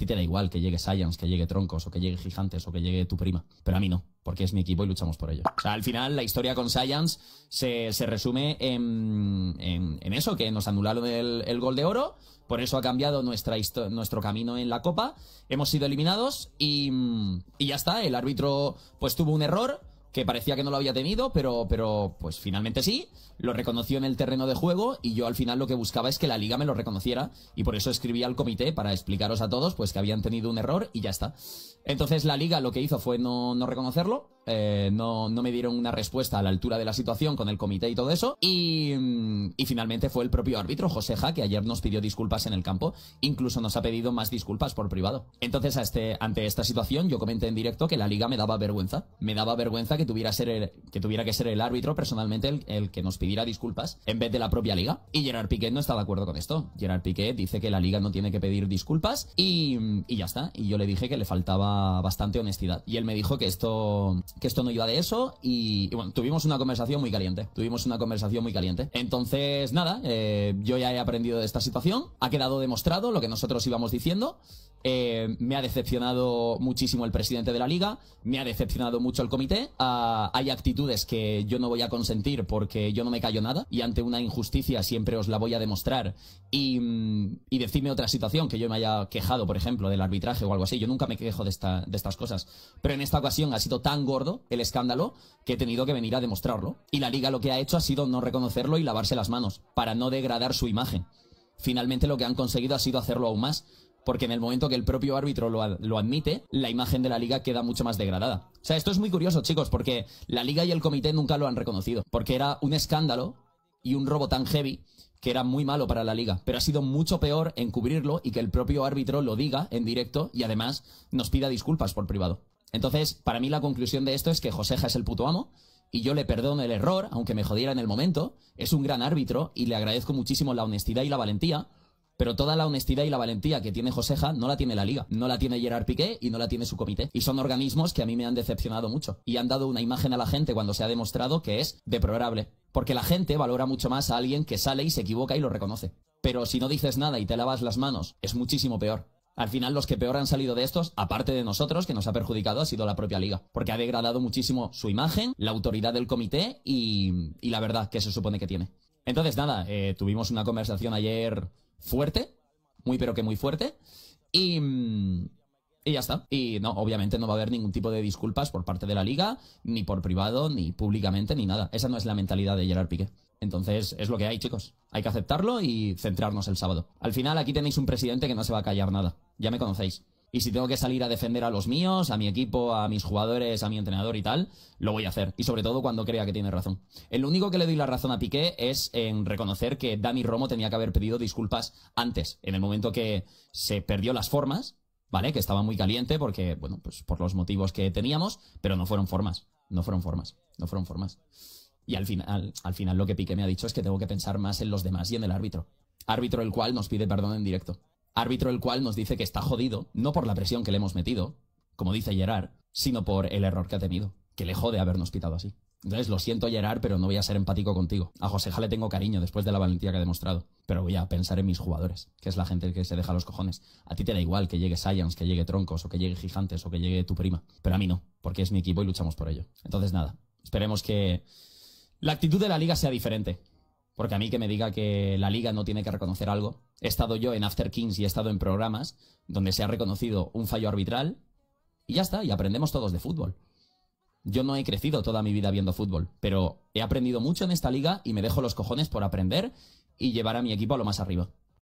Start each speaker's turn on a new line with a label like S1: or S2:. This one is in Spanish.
S1: ti te da igual que llegue Science, que llegue Troncos, o que llegue Gigantes, o que llegue tu prima. Pero a mí no, porque es mi equipo y luchamos por ello. O sea, al final la historia con Science se, resume en, eso, que nos anularon el, gol de oro, por eso ha cambiado nuestra nuestro camino en la Copa, hemos sido eliminados y, y ya está, el árbitro pues tuvo un error, que parecía que no lo había tenido, pero, pero pues finalmente sí, lo reconoció en el terreno de juego y yo al final lo que buscaba es que la liga me lo reconociera y por eso escribí al comité para explicaros a todos pues que habían tenido un error y ya está. Entonces la liga lo que hizo fue no, no reconocerlo, eh, no, me dieron una respuesta a la altura de la situación con el comité y todo eso. Y, mm, y finalmente fue el propio árbitro, José Ja, que ayer nos pidió disculpas en el campo. Incluso nos ha pedido más disculpas por privado. Entonces, este, ante esta situación, yo comenté en directo que la liga me daba vergüenza. Me daba vergüenza que tuviera, ser que, tuviera que ser el árbitro personalmente el, que nos pidiera disculpas en vez de la propia liga. Y Gerard Piqué no está de acuerdo con esto. Gerard Piqué dice que la liga no tiene que pedir disculpas y, y ya está. Y yo le dije que le faltaba bastante honestidad. Y él me dijo que esto que esto no iba de eso y, bueno, tuvimos una conversación muy caliente, tuvimos una conversación muy caliente. Entonces, nada, eh, yo ya he aprendido de esta situación, ha quedado demostrado lo que nosotros íbamos diciendo, eh, me ha decepcionado muchísimo el presidente de la liga, me ha decepcionado mucho el comité, ah, hay actitudes que yo no voy a consentir porque yo no me callo nada y ante una injusticia siempre os la voy a demostrar y, mm, y decirme otra situación que yo me haya quejado, por ejemplo, del arbitraje o algo así, yo nunca me quejo de, esta, de estas cosas, pero en esta ocasión ha sido tan el escándalo que he tenido que venir a demostrarlo. Y la liga lo que ha hecho ha sido no reconocerlo y lavarse las manos, para no degradar su imagen. Finalmente lo que han conseguido ha sido hacerlo aún más, porque en el momento que el propio árbitro lo, lo, admite, la imagen de la liga queda mucho más degradada. O sea, esto es muy curioso, chicos, porque la liga y el comité nunca lo han reconocido, porque era un escándalo y un robo tan heavy que era muy malo para la liga, pero ha sido mucho peor encubrirlo y que el propio árbitro lo diga en directo y además nos pida disculpas por privado. Entonces, para mí la conclusión de esto es que Joseja es el puto amo y yo le perdono el error, aunque me jodiera en el momento. Es un gran árbitro y le agradezco muchísimo la honestidad y la valentía. Pero toda la honestidad y la valentía que tiene Joseja no la tiene la liga, no la tiene Gerard Piqué y no la tiene su comité. Y son organismos que a mí me han decepcionado mucho y han dado una imagen a la gente cuando se ha demostrado que es deplorable. Porque la gente valora mucho más a alguien que sale y se equivoca y lo reconoce. Pero si no dices nada y te lavas las manos, es muchísimo peor al final los que peor han salido de estos, aparte de nosotros, que nos ha perjudicado, ha sido la propia liga, porque ha degradado muchísimo su imagen, la autoridad del comité y, la verdad que se supone que tiene. Entonces, nada, eh, tuvimos una conversación ayer fuerte, muy pero que muy fuerte, y... Mm, y ya está. Y no, obviamente no va a haber ningún tipo de disculpas por parte de la liga, ni por privado, ni públicamente, ni nada. Esa no es la mentalidad de Gerard Piqué. Entonces, es lo que hay, chicos. Hay que aceptarlo y centrarnos el sábado. Al final, aquí tenéis un presidente que no se va a callar nada. Ya me conocéis. Y si tengo que salir a defender a los míos, a mi equipo, a mis jugadores, a mi entrenador y tal, lo voy a hacer. Y sobre todo cuando crea que tiene razón. El único que le doy la razón a Piqué es en reconocer que Dani Romo tenía que haber pedido disculpas antes, en el momento que se perdió las formas, ¿vale? Que estaba muy caliente porque, bueno, pues por los motivos que teníamos, pero no fueron formas. No fueron formas. No fueron formas. Y al final, al final lo que Piqué me ha dicho es que tengo que pensar más en los demás y en el árbitro. Árbitro el cual nos pide perdón en directo. Árbitro el cual nos dice que está jodido, no por la presión que le hemos metido, como dice Gerard, sino por el error que ha tenido, que le jode habernos pitado así. Entonces, lo siento Gerard, pero no voy a ser empático contigo. A José le tengo cariño después de la valentía que ha demostrado, pero voy a pensar en mis jugadores, que es la gente que se deja los cojones. A ti te da igual que llegue Science, que llegue Troncos, o que llegue Gigantes, o que llegue tu prima, pero a mí no, porque es mi equipo y luchamos por ello. Entonces, nada, esperemos que la actitud de la liga sea diferente. Porque a mí que me diga que la liga no tiene que reconocer algo. He estado yo en After Kings y he estado en programas donde se ha reconocido un fallo arbitral y ya está, y aprendemos todos de fútbol. Yo no he crecido toda mi vida viendo fútbol, pero he aprendido mucho en esta liga y me dejo los cojones por aprender y llevar a mi equipo a lo más arriba.